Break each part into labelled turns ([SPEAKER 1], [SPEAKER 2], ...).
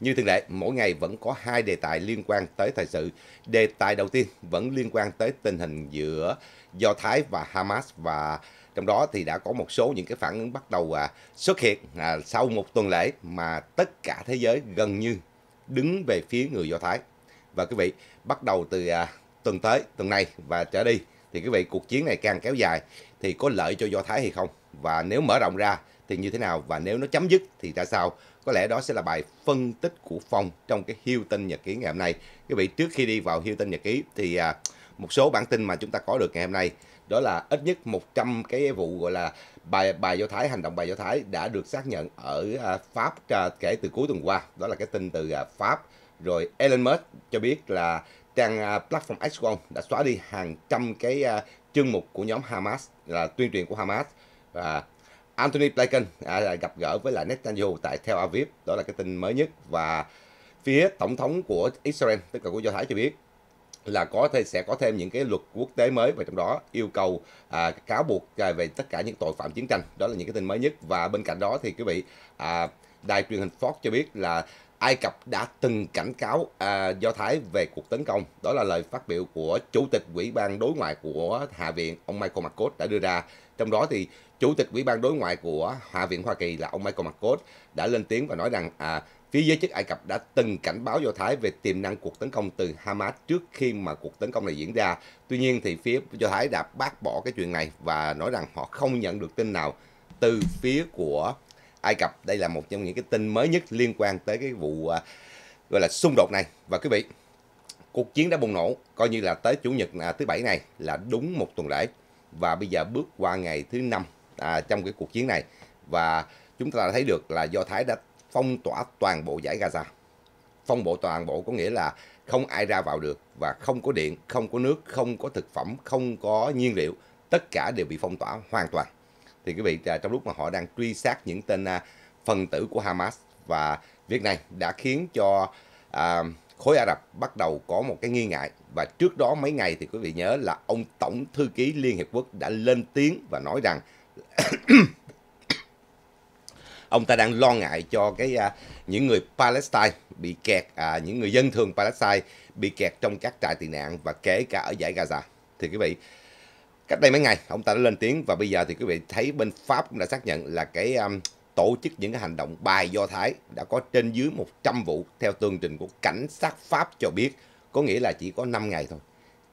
[SPEAKER 1] như thường lệ, mỗi ngày vẫn có hai đề tài liên quan tới thời sự. Đề tài đầu tiên vẫn liên quan tới tình hình giữa Do Thái và Hamas và trong đó thì đã có một số những cái phản ứng bắt đầu à, xuất hiện à, sau một tuần lễ mà tất cả thế giới gần như đứng về phía người Do Thái. Và quý vị, bắt đầu từ à, tuần tới, tuần này và trở đi thì quý vị cuộc chiến này càng kéo dài thì có lợi cho Do Thái hay không? Và nếu mở rộng ra thì như thế nào và nếu nó chấm dứt thì ra sao có lẽ đó sẽ là bài phân tích của phong trong cái hiêu tin nhật ký ngày hôm nay quý vị trước khi đi vào hiêu tin nhật ký thì à, một số bản tin mà chúng ta có được ngày hôm nay đó là ít nhất 100 cái vụ gọi là bài bài do thái hành động bài do thái đã được xác nhận ở à, pháp à, kể từ cuối tuần qua đó là cái tin từ à, pháp rồi Elon Musk cho biết là trang à, platform X1 đã xóa đi hàng trăm cái à, chương mục của nhóm Hamas là tuyên truyền của Hamas và Anthony Blinken à, à, gặp gỡ với lại Netanyahu tại Tel Aviv đó là cái tin mới nhất và phía tổng thống của Israel tức là của do thái cho biết là có thể sẽ có thêm những cái luật quốc tế mới và trong đó yêu cầu à, cáo buộc à, về tất cả những tội phạm chiến tranh đó là những cái tin mới nhất và bên cạnh đó thì quý vị à, đài truyền hình Fox cho biết là Ai Cập đã từng cảnh cáo à, Do Thái về cuộc tấn công. Đó là lời phát biểu của Chủ tịch Ủy ban Đối ngoại của Hạ viện, ông Michael McCord đã đưa ra. Trong đó thì Chủ tịch Ủy ban Đối ngoại của Hạ viện Hoa Kỳ là ông Michael McCord đã lên tiếng và nói rằng à, phía giới chức Ai Cập đã từng cảnh báo Do Thái về tiềm năng cuộc tấn công từ Hamas trước khi mà cuộc tấn công này diễn ra. Tuy nhiên thì phía Do Thái đã bác bỏ cái chuyện này và nói rằng họ không nhận được tin nào từ phía của Ai Cập. Đây là một trong những cái tin mới nhất liên quan tới cái vụ à, gọi là xung đột này. Và quý vị, cuộc chiến đã bùng nổ coi như là tới chủ nhật à, thứ bảy này là đúng một tuần lễ và bây giờ bước qua ngày thứ năm à, trong cái cuộc chiến này và chúng ta đã thấy được là do Thái đã phong tỏa toàn bộ giải Gaza. Phong bộ toàn bộ có nghĩa là không ai ra vào được và không có điện, không có nước, không có thực phẩm, không có nhiên liệu, tất cả đều bị phong tỏa hoàn toàn thì quý vị à, trong lúc mà họ đang truy sát những tên à, phần tử của Hamas và việc này đã khiến cho à, khối Ả Rập bắt đầu có một cái nghi ngại và trước đó mấy ngày thì quý vị nhớ là ông tổng thư ký Liên hiệp quốc đã lên tiếng và nói rằng ông ta đang lo ngại cho cái à, những người Palestine bị kẹt à, những người dân thường Palestine bị kẹt trong các trại tị nạn và kể cả ở giải Gaza thì quý vị cách đây mấy ngày ông ta đã lên tiếng và bây giờ thì quý vị thấy bên Pháp cũng đã xác nhận là cái um, tổ chức những cái hành động bài Do Thái đã có trên dưới 100 vụ theo tường trình của cảnh sát Pháp cho biết. Có nghĩa là chỉ có 5 ngày thôi,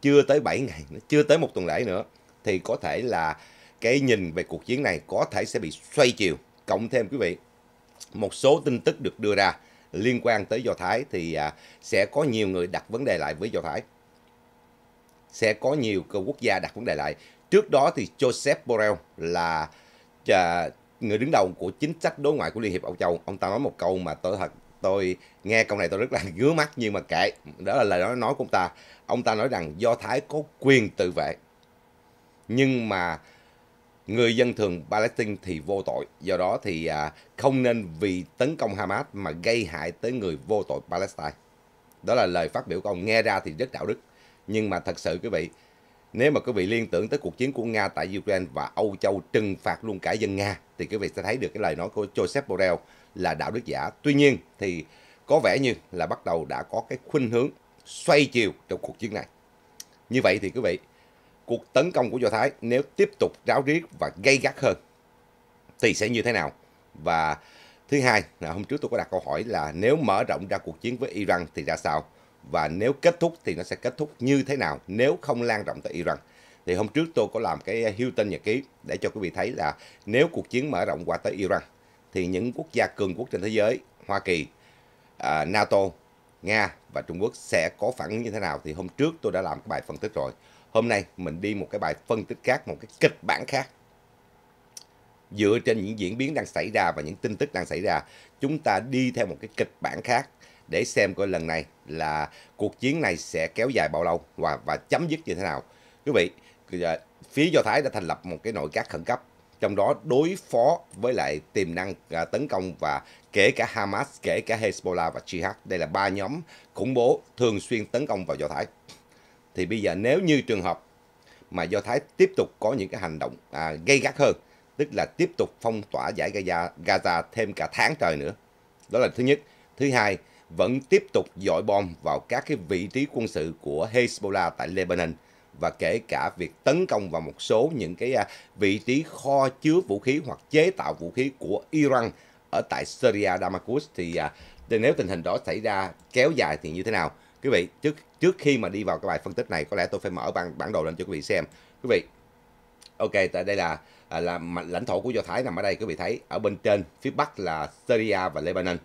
[SPEAKER 1] chưa tới 7 ngày, chưa tới một tuần lễ nữa thì có thể là cái nhìn về cuộc chiến này có thể sẽ bị xoay chiều. Cộng thêm quý vị, một số tin tức được đưa ra liên quan tới Do Thái thì à, sẽ có nhiều người đặt vấn đề lại với Do Thái sẽ có nhiều quốc gia đặt vấn đề lại. Trước đó thì Joseph Borrell là à, người đứng đầu của chính sách đối ngoại của Liên hiệp Âu Châu. Ông ta nói một câu mà tôi thật tôi nghe câu này tôi rất là ngứa mắt nhưng mà kệ đó là lời nói của ông ta ông ta nói rằng do thái có quyền tự vệ nhưng mà người dân thường palestine thì vô tội do đó thì à, không nên vì tấn công hamas mà gây hại tới người vô tội palestine đó là lời phát biểu của ông nghe ra thì rất đạo đức nhưng mà thật sự quý vị, nếu mà quý vị liên tưởng tới cuộc chiến của Nga tại Ukraine và Âu Châu trừng phạt luôn cả dân Nga thì quý vị sẽ thấy được cái lời nói của Joseph Borrell là đạo đức giả. Tuy nhiên thì có vẻ như là bắt đầu đã có cái khuynh hướng xoay chiều trong cuộc chiến này. Như vậy thì quý vị, cuộc tấn công của Do Thái nếu tiếp tục ráo riết và gây gắt hơn thì sẽ như thế nào? Và thứ hai là hôm trước tôi có đặt câu hỏi là nếu mở rộng ra cuộc chiến với Iran thì ra sao? và nếu kết thúc thì nó sẽ kết thúc như thế nào nếu không lan rộng tới Iran. Thì hôm trước tôi có làm cái Hilton nhật ký để cho quý vị thấy là nếu cuộc chiến mở rộng qua tới Iran thì những quốc gia cường quốc trên thế giới, Hoa Kỳ, à, NATO, Nga và Trung Quốc sẽ có phản ứng như thế nào thì hôm trước tôi đã làm cái bài phân tích rồi. Hôm nay mình đi một cái bài phân tích khác, một cái kịch bản khác. Dựa trên những diễn biến đang xảy ra và những tin tức đang xảy ra, chúng ta đi theo một cái kịch bản khác để xem coi lần này là cuộc chiến này sẽ kéo dài bao lâu và và chấm dứt như thế nào. Quý vị, à, phía Do Thái đã thành lập một cái nội các khẩn cấp trong đó đối phó với lại tiềm năng à, tấn công và kể cả Hamas, kể cả Hezbollah và Jihad. Đây là ba nhóm khủng bố thường xuyên tấn công vào Do Thái. Thì bây giờ nếu như trường hợp mà Do Thái tiếp tục có những cái hành động à, gây gắt hơn, tức là tiếp tục phong tỏa giải Gaza, Gaza thêm cả tháng trời nữa. Đó là thứ nhất. Thứ hai, vẫn tiếp tục dội bom vào các cái vị trí quân sự của Hezbollah tại Lebanon và kể cả việc tấn công vào một số những cái à, vị trí kho chứa vũ khí hoặc chế tạo vũ khí của Iran ở tại Syria Damascus à, thì nếu tình hình đó xảy ra kéo dài thì như thế nào? Quý vị, trước trước khi mà đi vào cái bài phân tích này có lẽ tôi phải mở bản bản đồ lên cho quý vị xem. Quý vị. Ok, tại đây là à, là lãnh thổ của Do Thái nằm ở đây quý vị thấy, ở bên trên phía bắc là Syria và Lebanon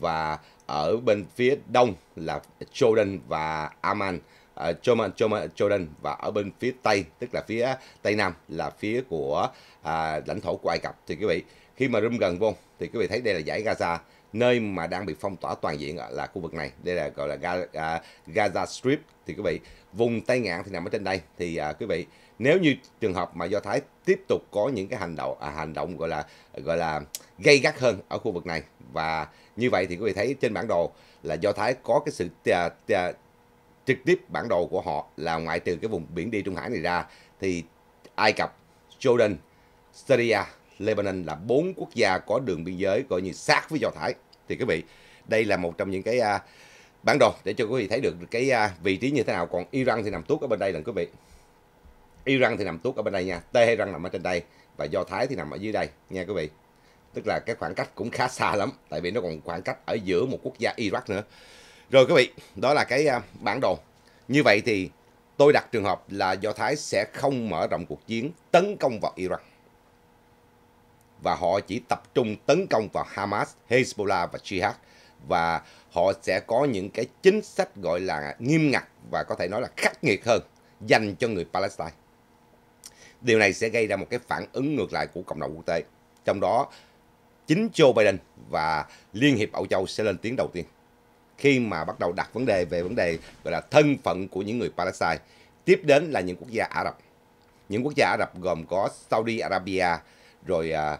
[SPEAKER 1] và ở bên phía đông là Jordan và Amman ờ, Jordan, Jordan và ở bên phía tây tức là phía tây nam là phía của à, lãnh thổ của Ai Cập thì quý vị khi mà rung gần vô thì quý vị thấy đây là giải Gaza nơi mà đang bị phong tỏa toàn diện là khu vực này đây là gọi là à, Gaza Strip thì quý vị vùng tây ngạn thì nằm ở trên đây thì à, quý vị nếu như trường hợp mà do thái tiếp tục có những cái hành động à, hành động gọi là gọi là gây gắt hơn ở khu vực này và như vậy thì quý vị thấy trên bản đồ là do thái có cái sự tà, tà, trực tiếp bản đồ của họ là ngoại trừ cái vùng biển đi trung hải này ra thì ai cập jordan syria lebanon là bốn quốc gia có đường biên giới gọi như sát với do thái thì quý vị đây là một trong những cái uh, bản đồ để cho quý vị thấy được cái uh, vị trí như thế nào còn iran thì nằm tuốt ở bên đây là quý vị Iran thì nằm tuốt ở bên đây nha Tehran nằm ở trên đây và Do Thái thì nằm ở dưới đây nha quý vị tức là cái khoảng cách cũng khá xa lắm tại vì nó còn khoảng cách ở giữa một quốc gia Iraq nữa rồi quý vị đó là cái à, bản đồ như vậy thì tôi đặt trường hợp là Do Thái sẽ không mở rộng cuộc chiến tấn công vào Iraq và họ chỉ tập trung tấn công vào Hamas, Hezbollah và Jihad và họ sẽ có những cái chính sách gọi là nghiêm ngặt và có thể nói là khắc nghiệt hơn dành cho người Palestine. Điều này sẽ gây ra một cái phản ứng ngược lại của cộng đồng quốc tế. Trong đó, chính Joe Biden và Liên hiệp Âu Châu sẽ lên tiếng đầu tiên khi mà bắt đầu đặt vấn đề về vấn đề gọi là thân phận của những người Palestine. Tiếp đến là những quốc gia Ả Rập. Những quốc gia Ả Rập gồm có Saudi Arabia, rồi à,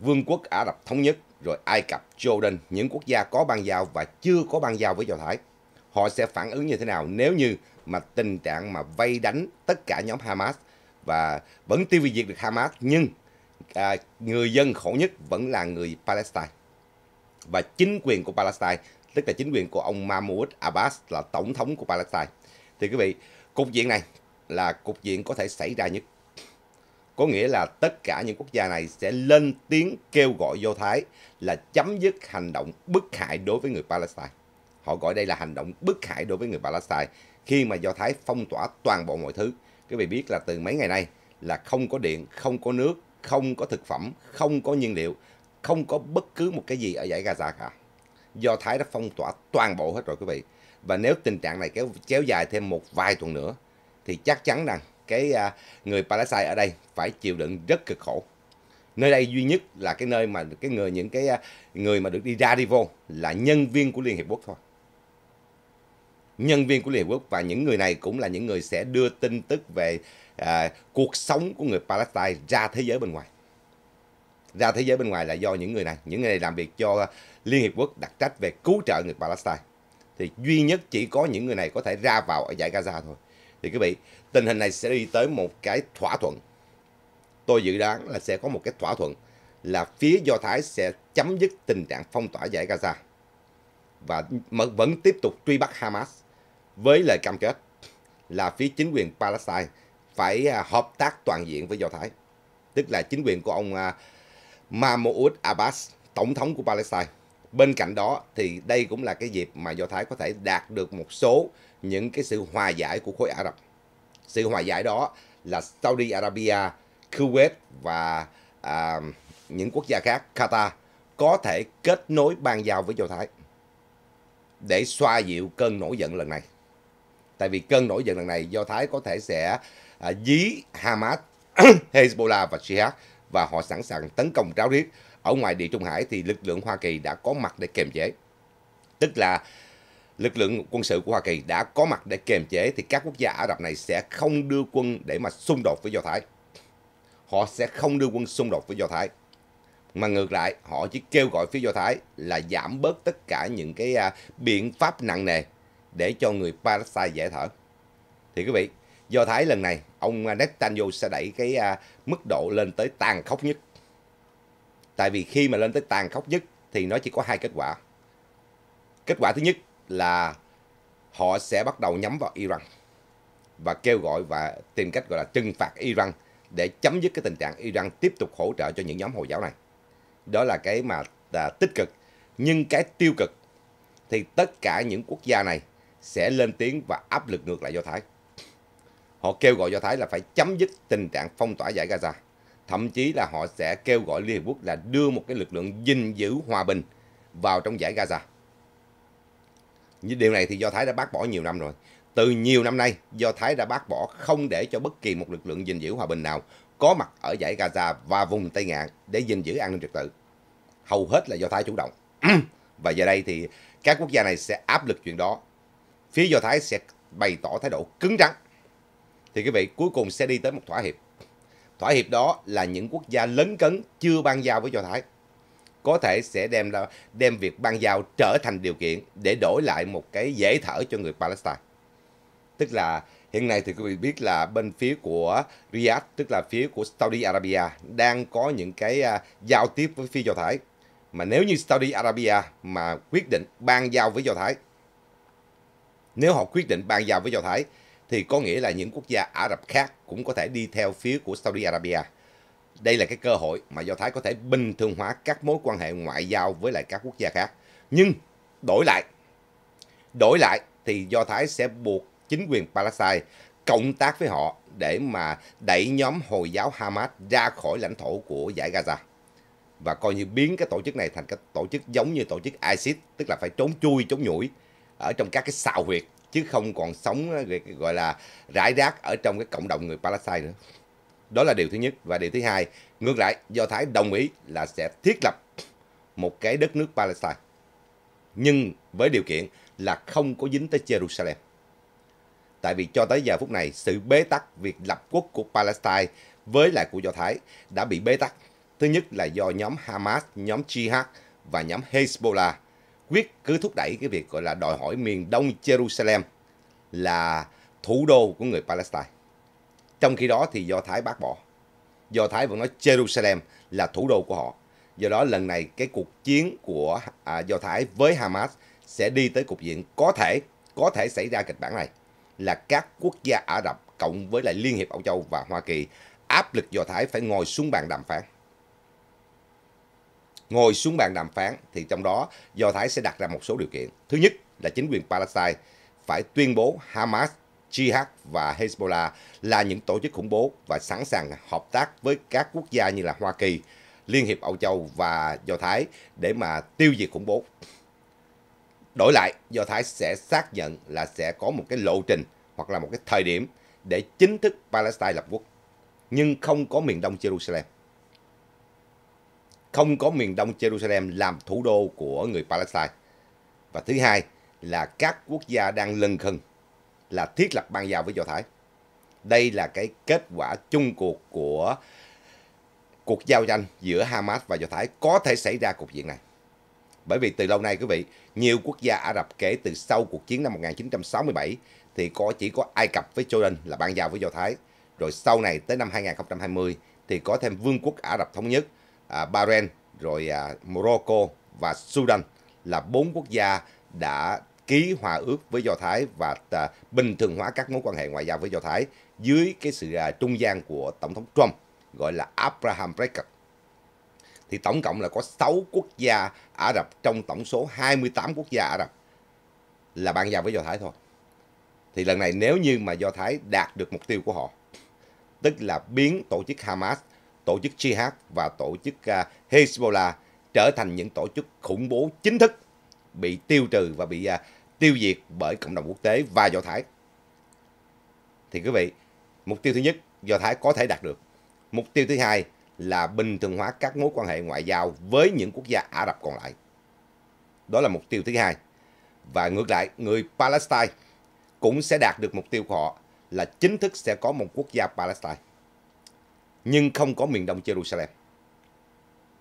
[SPEAKER 1] Vương quốc Ả Rập Thống nhất, rồi Ai Cập, Jordan, những quốc gia có ban giao và chưa có ban giao với Do Thái. Họ sẽ phản ứng như thế nào nếu như mà tình trạng mà vây đánh tất cả nhóm Hamas và vẫn tiêu diệt được Hamas nhưng à, người dân khổ nhất vẫn là người Palestine và chính quyền của Palestine tức là chính quyền của ông Mahmoud Abbas là tổng thống của Palestine thì quý vị cục diện này là cục diện có thể xảy ra nhất có nghĩa là tất cả những quốc gia này sẽ lên tiếng kêu gọi Do Thái là chấm dứt hành động bức hại đối với người Palestine. Họ gọi đây là hành động bức hại đối với người Palestine khi mà Do Thái phong tỏa toàn bộ mọi thứ quý vị biết là từ mấy ngày nay là không có điện không có nước không có thực phẩm không có nhiên liệu không có bất cứ một cái gì ở giải Gaza cả do Thái đã phong tỏa toàn bộ hết rồi quý vị và nếu tình trạng này kéo kéo dài thêm một vài tuần nữa thì chắc chắn rằng cái à, người Palestine ở đây phải chịu đựng rất cực khổ nơi đây duy nhất là cái nơi mà cái người những cái à, người mà được đi ra đi vô là nhân viên của Liên Hiệp Quốc thôi nhân viên của Liên Hợp Quốc và những người này cũng là những người sẽ đưa tin tức về à, cuộc sống của người Palestine ra thế giới bên ngoài. Ra thế giới bên ngoài là do những người này, những người này làm việc cho Liên Hiệp Quốc đặc trách về cứu trợ người Palestine. Thì duy nhất chỉ có những người này có thể ra vào ở giải Gaza thôi. Thì quý vị, tình hình này sẽ đi tới một cái thỏa thuận. Tôi dự đoán là sẽ có một cái thỏa thuận là phía Do Thái sẽ chấm dứt tình trạng phong tỏa giải Gaza và vẫn tiếp tục truy bắt Hamas với lời cam kết là phía chính quyền Palestine phải à, hợp tác toàn diện với Do Thái. Tức là chính quyền của ông à, Mahmoud Abbas, tổng thống của Palestine. Bên cạnh đó thì đây cũng là cái dịp mà Do Thái có thể đạt được một số những cái sự hòa giải của khối Ả Rập. Sự hòa giải đó là Saudi Arabia, Kuwait và à, những quốc gia khác, Qatar có thể kết nối ban giao với Do Thái để xoa dịu cơn nổi giận lần này tại vì cơn nổi giận lần này do thái có thể sẽ à, dí hamas hezbollah và jihad và họ sẵn sàng tấn công ráo riết ở ngoài địa trung hải thì lực lượng hoa kỳ đã có mặt để kiềm chế tức là lực lượng quân sự của hoa kỳ đã có mặt để kiềm chế thì các quốc gia ả rập này sẽ không đưa quân để mà xung đột với do thái họ sẽ không đưa quân xung đột với do thái mà ngược lại họ chỉ kêu gọi phía do thái là giảm bớt tất cả những cái uh, biện pháp nặng nề để cho người Palestine dễ thở. Thì quý vị, do Thái lần này, ông à, Netanyahu sẽ đẩy cái à, mức độ lên tới tàn khốc nhất. Tại vì khi mà lên tới tàn khốc nhất thì nó chỉ có hai kết quả. Kết quả thứ nhất là họ sẽ bắt đầu nhắm vào Iran và kêu gọi và tìm cách gọi là trừng phạt Iran để chấm dứt cái tình trạng Iran tiếp tục hỗ trợ cho những nhóm Hồi giáo này. Đó là cái mà à, tích cực. Nhưng cái tiêu cực thì tất cả những quốc gia này sẽ lên tiếng và áp lực ngược lại Do Thái. Họ kêu gọi Do Thái là phải chấm dứt tình trạng phong tỏa giải Gaza. Thậm chí là họ sẽ kêu gọi Liên Hợp Quốc là đưa một cái lực lượng gìn giữ hòa bình vào trong giải Gaza. Như điều này thì Do Thái đã bác bỏ nhiều năm rồi. Từ nhiều năm nay, Do Thái đã bác bỏ không để cho bất kỳ một lực lượng gìn giữ hòa bình nào có mặt ở giải Gaza và vùng Tây Ngạn để gìn giữ an ninh trật tự. Hầu hết là Do Thái chủ động. và giờ đây thì các quốc gia này sẽ áp lực chuyện đó phía Do Thái sẽ bày tỏ thái độ cứng rắn. Thì quý vị cuối cùng sẽ đi tới một thỏa hiệp. Thỏa hiệp đó là những quốc gia lấn cấn chưa ban giao với Do Thái có thể sẽ đem ra, đem việc ban giao trở thành điều kiện để đổi lại một cái dễ thở cho người Palestine. Tức là hiện nay thì quý vị biết là bên phía của Riyadh, tức là phía của Saudi Arabia đang có những cái à, giao tiếp với phía Do Thái. Mà nếu như Saudi Arabia mà quyết định ban giao với Do Thái nếu họ quyết định ban giao với Do Thái, thì có nghĩa là những quốc gia Ả Rập khác cũng có thể đi theo phía của Saudi Arabia. Đây là cái cơ hội mà Do Thái có thể bình thường hóa các mối quan hệ ngoại giao với lại các quốc gia khác. Nhưng đổi lại, đổi lại thì Do Thái sẽ buộc chính quyền Palestine cộng tác với họ để mà đẩy nhóm Hồi giáo Hamas ra khỏi lãnh thổ của giải Gaza và coi như biến cái tổ chức này thành cái tổ chức giống như tổ chức ISIS, tức là phải trốn chui, trốn nhủi ở trong các cái xào huyệt chứ không còn sống ờ, gọi là rải rác ở trong cái cộng đồng người Palestine nữa. Đó là điều thứ nhất và điều thứ hai, ngược lại Do Thái đồng ý là sẽ thiết lập một cái đất nước Palestine. Nhưng với điều kiện là không có dính tới Jerusalem. Tại vì cho tới giờ phút này, sự bế tắc việc lập quốc của Palestine với lại của Do Thái đã bị bế tắc. Thứ nhất là do nhóm Hamas, nhóm Jihad và nhóm Hezbollah quyết cứ thúc đẩy cái việc gọi là đòi hỏi miền đông Jerusalem là thủ đô của người Palestine. Trong khi đó thì Do Thái bác bỏ. Do Thái vẫn nói Jerusalem là thủ đô của họ. Do đó lần này cái cuộc chiến của à, Do Thái với Hamas sẽ đi tới cục diện có thể có thể xảy ra kịch bản này là các quốc gia Ả Rập cộng với lại Liên hiệp Âu Châu và Hoa Kỳ áp lực Do Thái phải ngồi xuống bàn đàm phán ngồi xuống bàn đàm phán thì trong đó Do Thái sẽ đặt ra một số điều kiện. Thứ nhất là chính quyền Palestine phải tuyên bố Hamas, Jihad và Hezbollah là những tổ chức khủng bố và sẵn sàng hợp tác với các quốc gia như là Hoa Kỳ, Liên hiệp Âu Châu và Do Thái để mà tiêu diệt khủng bố. Đổi lại, Do Thái sẽ xác nhận là sẽ có một cái lộ trình hoặc là một cái thời điểm để chính thức Palestine lập quốc, nhưng không có miền đông Jerusalem không có miền đông Jerusalem làm thủ đô của người Palestine. Và thứ hai là các quốc gia đang lân khân là thiết lập ban giao với Do Thái. Đây là cái kết quả chung cuộc của cuộc giao tranh giữa Hamas và Do Thái có thể xảy ra cục diện này. Bởi vì từ lâu nay quý vị, nhiều quốc gia Ả Rập kể từ sau cuộc chiến năm 1967 thì có chỉ có Ai Cập với Jordan là ban giao với Do Thái. Rồi sau này tới năm 2020 thì có thêm Vương quốc Ả Rập Thống Nhất À, Bahrain, rồi à, Morocco và Sudan là bốn quốc gia đã ký hòa ước với Do Thái và à, bình thường hóa các mối quan hệ ngoại giao với Do Thái dưới cái sự trung gian của Tổng thống Trump gọi là Abraham Breakup. Thì tổng cộng là có 6 quốc gia Ả Rập trong tổng số 28 quốc gia Ả Rập là ban giao với Do Thái thôi. Thì lần này nếu như mà Do Thái đạt được mục tiêu của họ, tức là biến tổ chức Hamas tổ chức Jihad và tổ chức à, Hezbollah trở thành những tổ chức khủng bố chính thức bị tiêu trừ và bị à, tiêu diệt bởi cộng đồng quốc tế và Do Thái. Thì quý vị, mục tiêu thứ nhất Do Thái có thể đạt được. Mục tiêu thứ hai là bình thường hóa các mối quan hệ ngoại giao với những quốc gia Ả Rập còn lại. Đó là mục tiêu thứ hai. Và ngược lại, người Palestine cũng sẽ đạt được mục tiêu của họ là chính thức sẽ có một quốc gia Palestine nhưng không có miền đông Jerusalem.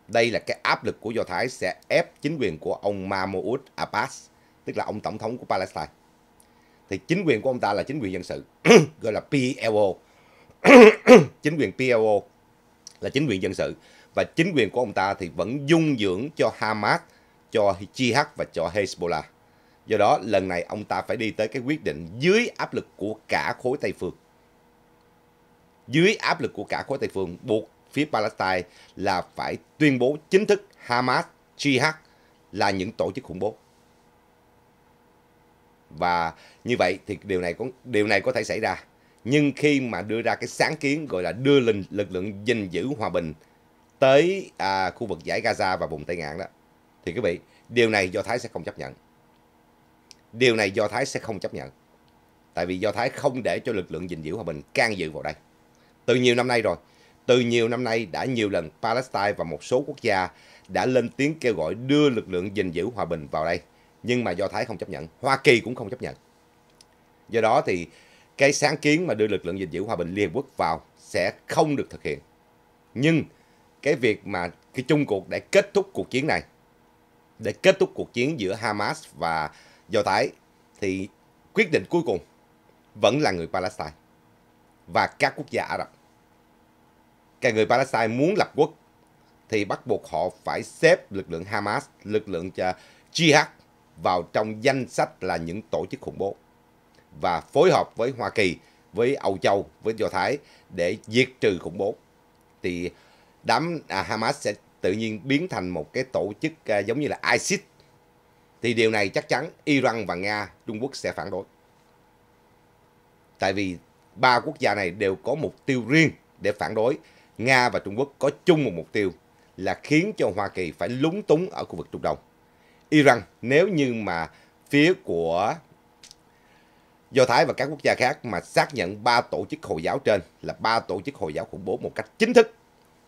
[SPEAKER 1] Đây là cái áp lực của Do Thái sẽ ép chính quyền của ông Mahmoud Abbas, tức là ông tổng thống của Palestine. Thì chính quyền của ông ta là chính quyền dân sự, gọi là PLO. E chính quyền PLO e là chính quyền dân sự. Và chính quyền của ông ta thì vẫn dung dưỡng cho Hamas, cho Jihad và cho Hezbollah. Do đó, lần này ông ta phải đi tới cái quyết định dưới áp lực của cả khối Tây Phương dưới áp lực của cả khối Tây Phương buộc phía Palestine là phải tuyên bố chính thức Hamas, Jihad là những tổ chức khủng bố. Và như vậy thì điều này có điều này có thể xảy ra. Nhưng khi mà đưa ra cái sáng kiến gọi là đưa lực, lực lượng gìn giữ hòa bình tới à, khu vực giải Gaza và vùng Tây Ngạn đó thì quý vị, điều này Do Thái sẽ không chấp nhận. Điều này Do Thái sẽ không chấp nhận. Tại vì Do Thái không để cho lực lượng gìn giữ hòa bình can dự vào đây từ nhiều năm nay rồi. Từ nhiều năm nay đã nhiều lần Palestine và một số quốc gia đã lên tiếng kêu gọi đưa lực lượng gìn giữ hòa bình vào đây. Nhưng mà Do Thái không chấp nhận, Hoa Kỳ cũng không chấp nhận. Do đó thì cái sáng kiến mà đưa lực lượng gìn giữ hòa bình Liên Hợp Quốc vào sẽ không được thực hiện. Nhưng cái việc mà cái chung cuộc để kết thúc cuộc chiến này, để kết thúc cuộc chiến giữa Hamas và Do Thái thì quyết định cuối cùng vẫn là người Palestine và các quốc gia Ả Rập cái người Palestine muốn lập quốc thì bắt buộc họ phải xếp lực lượng Hamas, lực lượng à, Jihad vào trong danh sách là những tổ chức khủng bố và phối hợp với Hoa Kỳ, với Âu Châu, với Do Thái để diệt trừ khủng bố. Thì đám à, Hamas sẽ tự nhiên biến thành một cái tổ chức à, giống như là ISIS. Thì điều này chắc chắn Iran và Nga, Trung Quốc sẽ phản đối. Tại vì ba quốc gia này đều có mục tiêu riêng để phản đối Nga và Trung Quốc có chung một mục tiêu là khiến cho Hoa Kỳ phải lúng túng ở khu vực Trung Đông. Iran nếu như mà phía của Do Thái và các quốc gia khác mà xác nhận ba tổ chức Hồi giáo trên là ba tổ chức Hồi giáo khủng bố một cách chính thức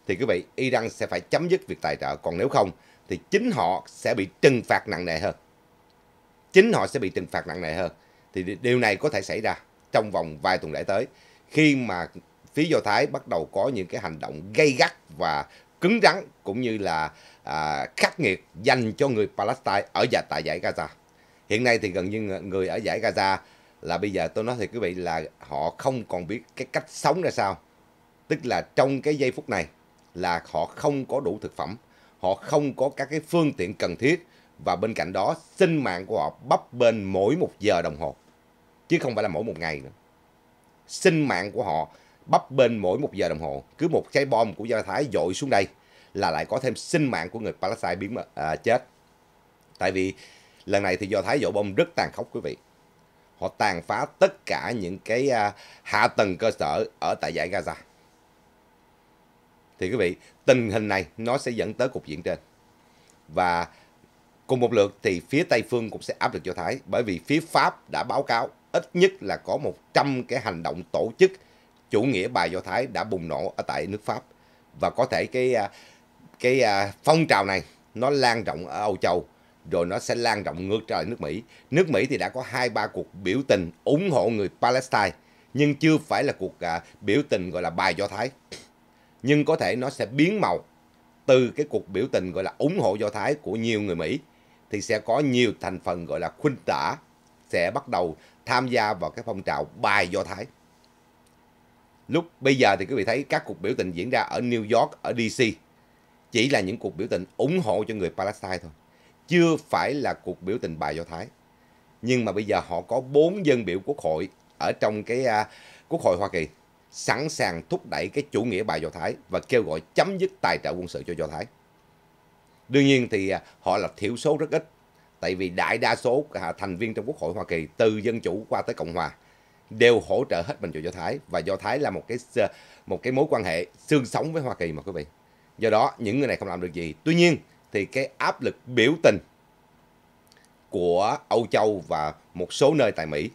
[SPEAKER 1] thì quý vị, Iran sẽ phải chấm dứt việc tài trợ. Còn nếu không thì chính họ sẽ bị trừng phạt nặng nề hơn. Chính họ sẽ bị trừng phạt nặng nề hơn. Thì điều này có thể xảy ra trong vòng vài tuần lễ tới khi mà phía Do Thái bắt đầu có những cái hành động gây gắt và cứng rắn cũng như là à, khắc nghiệt dành cho người Palestine ở và tại giải Gaza. Hiện nay thì gần như người ở giải Gaza là bây giờ tôi nói thì quý vị là họ không còn biết cái cách sống ra sao. Tức là trong cái giây phút này là họ không có đủ thực phẩm, họ không có các cái phương tiện cần thiết và bên cạnh đó sinh mạng của họ bấp bên mỗi một giờ đồng hồ chứ không phải là mỗi một ngày nữa. Sinh mạng của họ bắp bên mỗi một giờ đồng hồ cứ một trái bom của do thái dội xuống đây là lại có thêm sinh mạng của người palestine biến à, chết tại vì lần này thì do thái dội bom rất tàn khốc quý vị họ tàn phá tất cả những cái à, hạ tầng cơ sở ở tại giải gaza thì quý vị tình hình này nó sẽ dẫn tới cục diện trên và cùng một lượt thì phía Tây Phương cũng sẽ áp lực cho Thái bởi vì phía Pháp đã báo cáo ít nhất là có 100 cái hành động tổ chức chủ nghĩa bài do thái đã bùng nổ ở tại nước pháp và có thể cái à, cái à, phong trào này nó lan rộng ở âu châu rồi nó sẽ lan rộng ngược trở lại nước mỹ nước mỹ thì đã có hai ba cuộc biểu tình ủng hộ người palestine nhưng chưa phải là cuộc à, biểu tình gọi là bài do thái nhưng có thể nó sẽ biến màu từ cái cuộc biểu tình gọi là ủng hộ do thái của nhiều người mỹ thì sẽ có nhiều thành phần gọi là khuynh tả sẽ bắt đầu tham gia vào cái phong trào bài do thái Lúc bây giờ thì quý vị thấy các cuộc biểu tình diễn ra ở New York, ở DC chỉ là những cuộc biểu tình ủng hộ cho người Palestine thôi. Chưa phải là cuộc biểu tình bài Do Thái. Nhưng mà bây giờ họ có bốn dân biểu quốc hội ở trong cái uh, quốc hội Hoa Kỳ sẵn sàng thúc đẩy cái chủ nghĩa bài Do Thái và kêu gọi chấm dứt tài trợ quân sự cho Do Thái. Đương nhiên thì uh, họ là thiểu số rất ít tại vì đại đa số à, thành viên trong quốc hội Hoa Kỳ từ dân chủ qua tới cộng hòa đều hỗ trợ hết mình cho Do Thái và Do Thái là một cái ờ, một cái mối quan hệ xương sống với Hoa Kỳ mà quý vị. Do đó những người này không làm được gì. Tuy nhiên thì cái áp lực biểu tình của Âu Châu và một số nơi tại Mỹ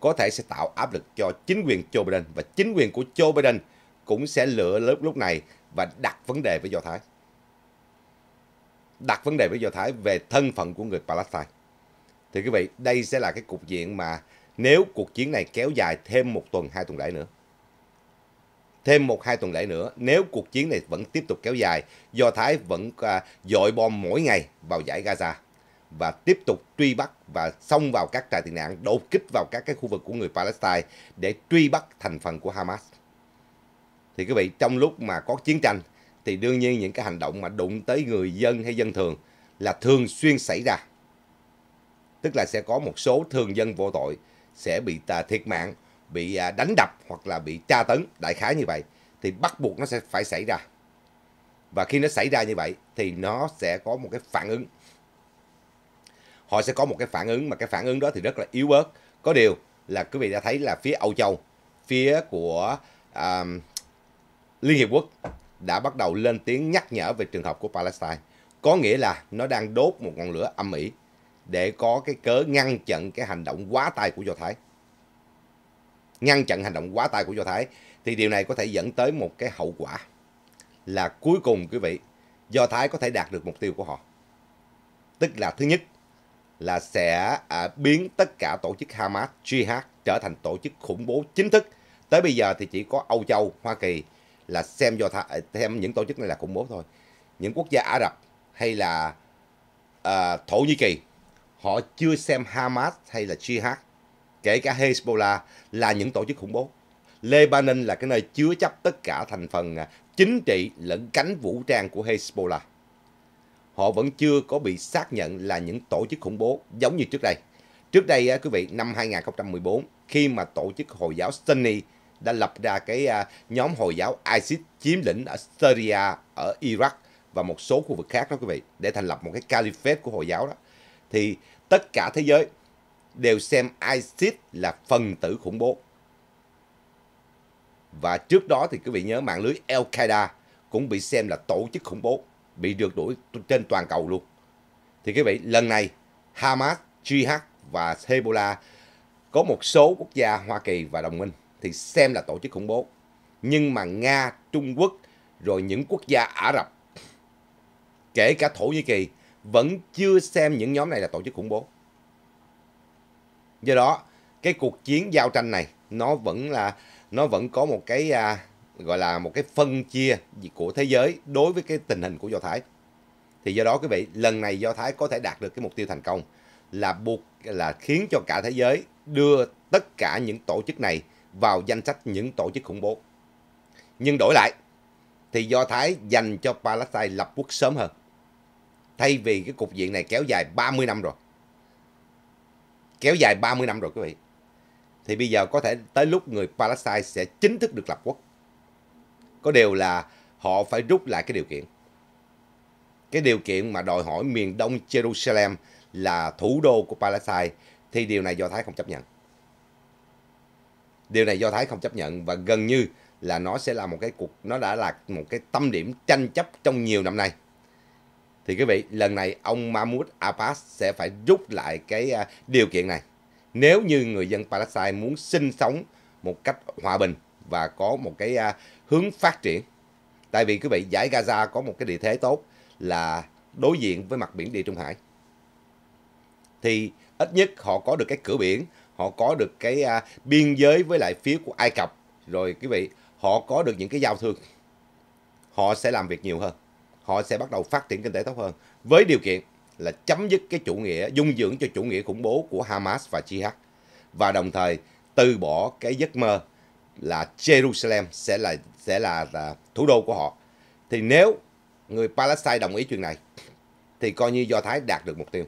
[SPEAKER 1] có thể sẽ tạo áp lực cho chính quyền Joe Biden và chính quyền của Joe Biden cũng sẽ lựa lớp lúc này và đặt vấn đề với Do Thái. Đặt vấn đề với Do Thái về thân phận của người Palestine. Thì quý vị, đây sẽ là cái cục diện mà nếu cuộc chiến này kéo dài thêm một tuần, hai tuần lễ nữa. Thêm một, hai tuần lễ nữa, nếu cuộc chiến này vẫn tiếp tục kéo dài, Do Thái vẫn à, dội bom mỗi ngày vào giải Gaza và tiếp tục truy bắt và xông vào các trại tị nạn, đột kích vào các cái khu vực của người Palestine để truy bắt thành phần của Hamas. Thì quý vị, trong lúc mà có chiến tranh, thì đương nhiên những cái hành động mà đụng tới người dân hay dân thường là thường xuyên xảy ra. Tức là sẽ có một số thường dân vô tội sẽ bị à, thiệt mạng, bị à, đánh đập hoặc là bị tra tấn, đại khái như vậy, thì bắt buộc nó sẽ phải xảy ra. Và khi nó xảy ra như vậy thì nó sẽ có một cái phản ứng. Họ sẽ có một cái phản ứng mà cái phản ứng đó thì rất là yếu ớt. Có điều là quý vị đã thấy là phía Âu Châu, phía của um, Liên Hiệp Quốc đã bắt đầu lên tiếng nhắc nhở về trường hợp của Palestine. Có nghĩa là nó đang đốt một ngọn lửa âm ỉ để có cái cớ ngăn chặn cái hành động quá tay của Do Thái. Ngăn chặn hành động quá tay của Do Thái thì điều này có thể dẫn tới một cái hậu quả là cuối cùng quý vị, Do Thái có thể đạt được mục tiêu của họ. Tức là thứ nhất là sẽ à, biến tất cả tổ chức Hamas, Jihad trở thành tổ chức khủng bố chính thức. Tới bây giờ thì chỉ có Âu Châu, Hoa Kỳ là xem do Thái, à, xem những tổ chức này là khủng bố thôi. Những quốc gia Ả Rập hay là à, Thổ Nhĩ Kỳ họ chưa xem Hamas hay là Jihad, kể cả Hezbollah là những tổ chức khủng bố. Lebanon là cái nơi chứa chấp tất cả thành phần à, chính trị lẫn cánh vũ trang của Hezbollah. Họ vẫn chưa có bị xác nhận là những tổ chức khủng bố giống như trước đây. Trước đây, à, quý vị, năm 2014, khi mà tổ chức Hồi giáo Sunni đã lập ra cái à, nhóm Hồi giáo ISIS chiếm lĩnh ở Syria, ở Iraq và một số khu vực khác đó quý vị, để thành lập một cái caliphate của Hồi giáo đó thì tất cả thế giới đều xem ISIS là phần tử khủng bố. Và trước đó thì quý vị nhớ mạng lưới Al-Qaeda cũng bị xem là tổ chức khủng bố, bị được đuổi trên toàn cầu luôn. Thì quý vị, lần này Hamas, Jihad và Hezbollah có một số quốc gia Hoa Kỳ và đồng minh thì xem là tổ chức khủng bố. Nhưng mà Nga, Trung Quốc rồi những quốc gia Ả Rập kể cả Thổ Nhĩ Kỳ vẫn chưa xem những nhóm này là tổ chức khủng bố. Do đó, cái cuộc chiến giao tranh này nó vẫn là nó vẫn có một cái à, gọi là một cái phân chia của thế giới đối với cái tình hình của Do Thái. Thì do đó quý vị, lần này Do Thái có thể đạt được cái mục tiêu thành công là buộc là khiến cho cả thế giới đưa tất cả những tổ chức này vào danh sách những tổ chức khủng bố. Nhưng đổi lại thì Do Thái dành cho Palestine lập quốc sớm hơn. Thay vì cái cục diện này kéo dài 30 năm rồi. Kéo dài 30 năm rồi quý vị. Thì bây giờ có thể tới lúc người Palestine sẽ chính thức được lập quốc. Có điều là họ phải rút lại cái điều kiện. Cái điều kiện mà đòi hỏi miền đông Jerusalem là thủ đô của Palestine thì điều này Do Thái không chấp nhận. Điều này Do Thái không chấp nhận và gần như là nó sẽ là một cái cuộc nó đã là một cái tâm điểm tranh chấp trong nhiều năm nay thì quý vị lần này ông Mahmoud Abbas sẽ phải rút lại cái à, điều kiện này nếu như người dân Palestine muốn sinh sống một cách hòa bình và có một cái à, hướng phát triển tại vì quý vị giải Gaza có một cái địa thế tốt là đối diện với mặt biển Địa Trung Hải thì ít nhất họ có được cái cửa biển họ có được cái à, biên giới với lại phía của Ai Cập rồi quý vị họ có được những cái giao thương họ sẽ làm việc nhiều hơn họ sẽ bắt đầu phát triển kinh tế tốt hơn với điều kiện là chấm dứt cái chủ nghĩa dung dưỡng cho chủ nghĩa khủng bố của Hamas và Jihad và đồng thời từ bỏ cái giấc mơ là Jerusalem sẽ là sẽ là, là thủ đô của họ. Thì nếu người Palestine đồng ý chuyện này thì coi như Do Thái đạt được mục tiêu.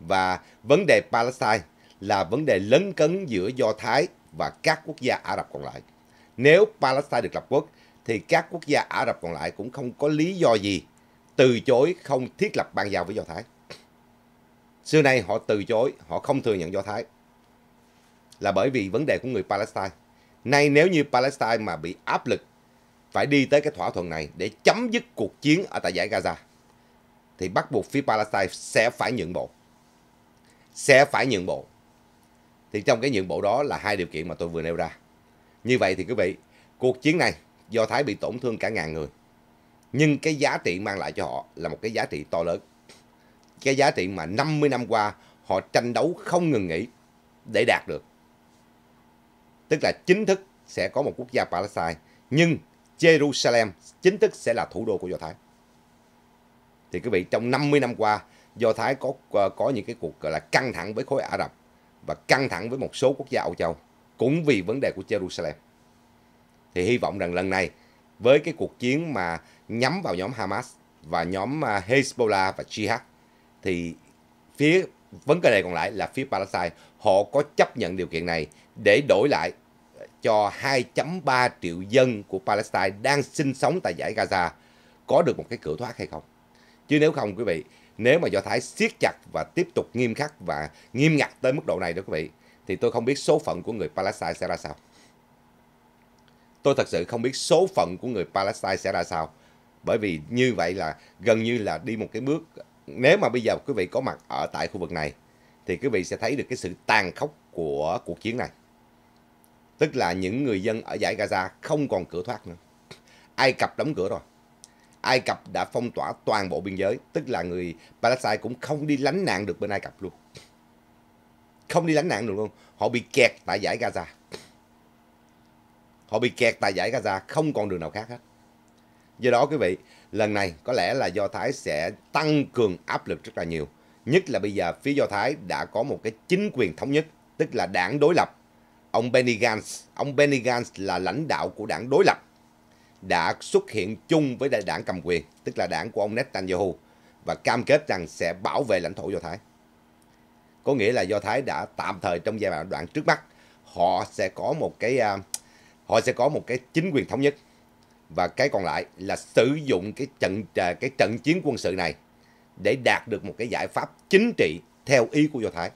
[SPEAKER 1] Và vấn đề Palestine là vấn đề lấn cấn giữa Do Thái và các quốc gia Ả Rập còn lại. Nếu Palestine được lập quốc thì các quốc gia Ả Rập còn lại cũng không có lý do gì từ chối không thiết lập ban giao với Do Thái. Xưa nay họ từ chối, họ không thừa nhận Do Thái là bởi vì vấn đề của người Palestine. Nay nếu như Palestine mà bị áp lực phải đi tới cái thỏa thuận này để chấm dứt cuộc chiến ở tại giải Gaza thì bắt buộc phía Palestine sẽ phải nhượng bộ. Sẽ phải nhượng bộ. Thì trong cái nhượng bộ đó là hai điều kiện mà tôi vừa nêu ra. Như vậy thì quý vị, cuộc chiến này Do Thái bị tổn thương cả ngàn người. Nhưng cái giá trị mang lại cho họ là một cái giá trị to lớn. Cái giá trị mà 50 năm qua họ tranh đấu không ngừng nghỉ để đạt được. Tức là chính thức sẽ có một quốc gia Palestine, nhưng Jerusalem chính thức sẽ là thủ đô của Do Thái. Thì quý vị, trong 50 năm qua, Do Thái có có những cái cuộc gọi là căng thẳng với khối Ả Rập và căng thẳng với một số quốc gia Âu Châu cũng vì vấn đề của Jerusalem. Thì hy vọng rằng lần này với cái cuộc chiến mà nhắm vào nhóm Hamas và nhóm à, Hezbollah và Jihad thì phía vấn đề này còn lại là phía Palestine họ có chấp nhận điều kiện này để đổi lại cho 2.3 triệu dân của Palestine đang sinh sống tại giải Gaza có được một cái cửa thoát hay không. Chứ nếu không quý vị, nếu mà Do Thái siết chặt và tiếp tục nghiêm khắc và nghiêm ngặt tới mức độ này đó quý vị, thì tôi không biết số phận của người Palestine sẽ ra sao tôi thật sự không biết số phận của người Palestine sẽ ra sao. Bởi vì như vậy là gần như là đi một cái bước nếu mà bây giờ quý vị có mặt ở tại khu vực này thì quý vị sẽ thấy được cái sự tàn khốc của cuộc chiến này. Tức là những người dân ở giải Gaza không còn cửa thoát nữa. Ai Cập đóng cửa rồi. Ai Cập đã phong tỏa toàn bộ biên giới, tức là người Palestine cũng không đi lánh nạn được bên Ai Cập luôn. Không đi lánh nạn được luôn, họ bị kẹt tại giải Gaza. Họ bị kẹt tại giải Gaza, không còn đường nào khác hết. Do đó quý vị, lần này có lẽ là Do Thái sẽ tăng cường áp lực rất là nhiều. Nhất là bây giờ phía Do Thái đã có một cái chính quyền thống nhất, tức là đảng đối lập. Ông Benny Gantz, ông Benny Gantz là lãnh đạo của đảng đối lập, đã xuất hiện chung với đại đảng cầm quyền, tức là đảng của ông Netanyahu, và cam kết rằng sẽ bảo vệ lãnh thổ Do Thái. Có nghĩa là Do Thái đã tạm thời trong giai đoạn trước mắt, họ sẽ có một cái à, họ sẽ có một cái chính quyền thống nhất và cái còn lại là sử dụng cái trận à, cái trận chiến quân sự này để đạt được một cái giải pháp chính trị theo ý của Do Thái.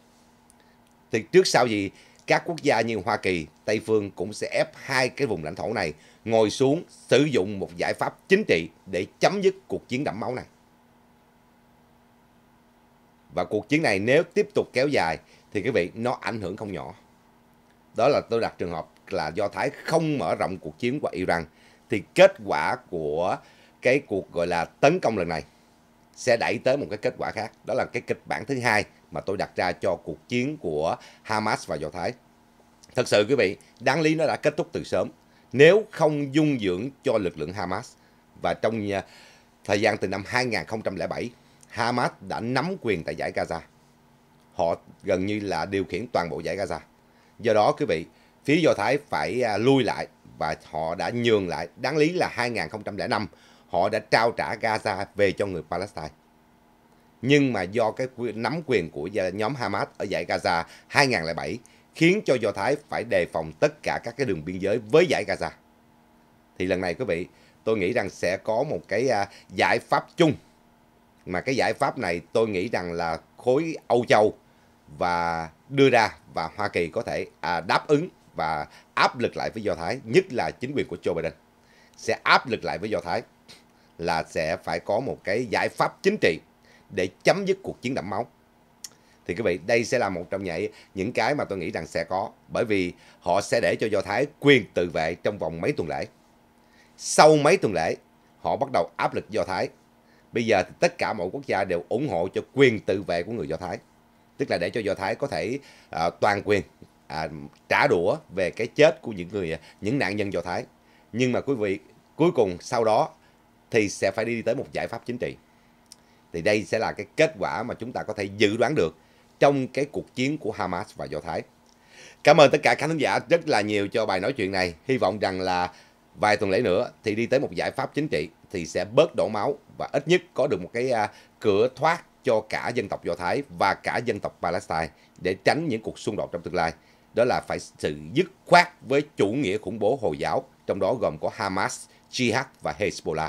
[SPEAKER 1] Thì trước sau gì các quốc gia như Hoa Kỳ, Tây Phương cũng sẽ ép hai cái vùng lãnh thổ này ngồi xuống sử dụng một giải pháp chính trị để chấm dứt cuộc chiến đẫm máu này. Và cuộc chiến này nếu tiếp tục kéo dài thì quý vị nó ảnh hưởng không nhỏ. Đó là tôi đặt trường hợp là Do Thái không mở rộng cuộc chiến qua Iran thì kết quả của cái cuộc gọi là tấn công lần này sẽ đẩy tới một cái kết quả khác. Đó là cái kịch bản thứ hai mà tôi đặt ra cho cuộc chiến của Hamas và Do Thái. Thật sự quý vị, đáng lý nó đã kết thúc từ sớm. Nếu không dung dưỡng cho lực lượng Hamas và trong à, thời gian từ năm 2007, Hamas đã nắm quyền tại giải Gaza. Họ gần như là điều khiển toàn bộ giải Gaza. Do đó quý vị, phía Do Thái phải à, lui lại và họ đã nhường lại. Đáng lý là 2005 họ đã trao trả Gaza về cho người Palestine. Nhưng mà do cái nắm quyền của nhóm Hamas ở giải Gaza 2007 khiến cho Do Thái phải đề phòng tất cả các cái đường biên giới với giải Gaza. Thì lần này quý vị, tôi nghĩ rằng sẽ có một cái à, giải pháp chung. Mà cái giải pháp này tôi nghĩ rằng là khối Âu Châu và đưa ra và Hoa Kỳ có thể à, đáp ứng và áp lực lại với Do Thái, nhất là chính quyền của Joe Biden sẽ áp lực lại với Do Thái là sẽ phải có một cái giải pháp chính trị để chấm dứt cuộc chiến đẫm máu. Thì quý vị, đây sẽ là một trong những cái mà tôi nghĩ rằng sẽ có bởi vì họ sẽ để cho Do Thái quyền tự vệ trong vòng mấy tuần lễ. Sau mấy tuần lễ, họ bắt đầu áp lực Do Thái. Bây giờ thì tất cả mọi quốc gia đều ủng hộ cho quyền tự vệ của người Do Thái. Tức là để cho Do Thái có thể uh, toàn quyền à, trả đũa về cái chết của những người những nạn nhân do thái nhưng mà quý vị cuối cùng sau đó thì sẽ phải đi tới một giải pháp chính trị thì đây sẽ là cái kết quả mà chúng ta có thể dự đoán được trong cái cuộc chiến của Hamas và Do Thái. Cảm ơn tất cả khán giả rất là nhiều cho bài nói chuyện này. Hy vọng rằng là vài tuần lễ nữa thì đi tới một giải pháp chính trị thì sẽ bớt đổ máu và ít nhất có được một cái à, cửa thoát cho cả dân tộc Do Thái và cả dân tộc Palestine để tránh những cuộc xung đột trong tương lai đó là phải sự dứt khoát với chủ nghĩa khủng bố Hồi giáo, trong đó gồm có Hamas, Jihad và Hezbollah.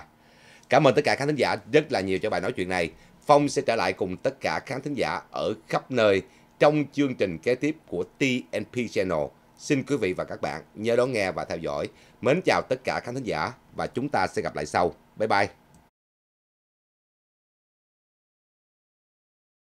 [SPEAKER 1] Cảm ơn tất cả khán thính giả rất là nhiều cho bài nói chuyện này. Phong sẽ trở lại cùng tất cả khán thính giả ở khắp nơi trong chương trình kế tiếp của TNP Channel. Xin quý vị và các bạn nhớ đón nghe và theo dõi. Mến chào tất cả khán thính giả và chúng ta sẽ gặp lại sau. Bye bye!